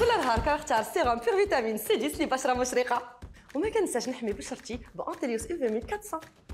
كل نهار كنختار سيروم بير فيتامين سي 10 لبشره مشرقه وما كنساش نحمي بشرتي بانتيليوس ايفيمين 400